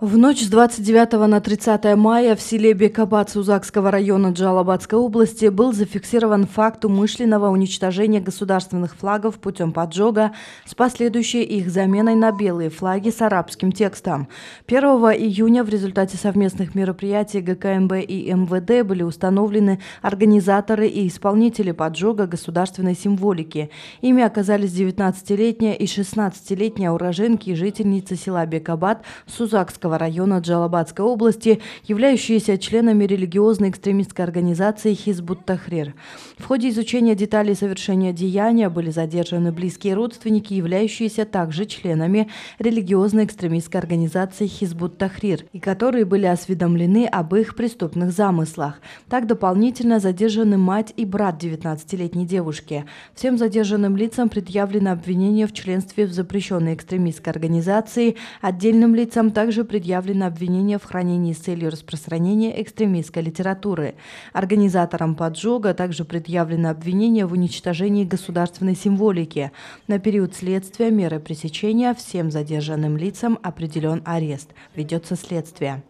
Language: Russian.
В ночь с 29 на 30 мая в селе Бекабад Сузакского района Джалабадской области был зафиксирован факт умышленного уничтожения государственных флагов путем поджога с последующей их заменой на белые флаги с арабским текстом. 1 июня в результате совместных мероприятий ГКМБ и МВД были установлены организаторы и исполнители поджога государственной символики. Ими оказались 19-летняя и 16-летняя уроженки и жительницы села Бекабад Сузак Кургакского района Джалабадской области, являющиеся членами религиозной экстремистской организации «Хизбут Тахрир». В ходе изучения деталей совершения деяния были задержаны близкие родственники, являющиеся также членами религиозной экстремистской организации «Хизбут Тахрир» и которые были осведомлены об их преступных замыслах. Так дополнительно задержаны мать и брат 19-летней девушки. Всем задержанным лицам предъявлено обвинение в членстве в запрещенной экстремистской организации, отдельным лицам также также предъявлено обвинение в хранении с целью распространения экстремистской литературы. Организаторам поджога также предъявлено обвинение в уничтожении государственной символики. На период следствия меры пресечения всем задержанным лицам определен арест. Ведется следствие.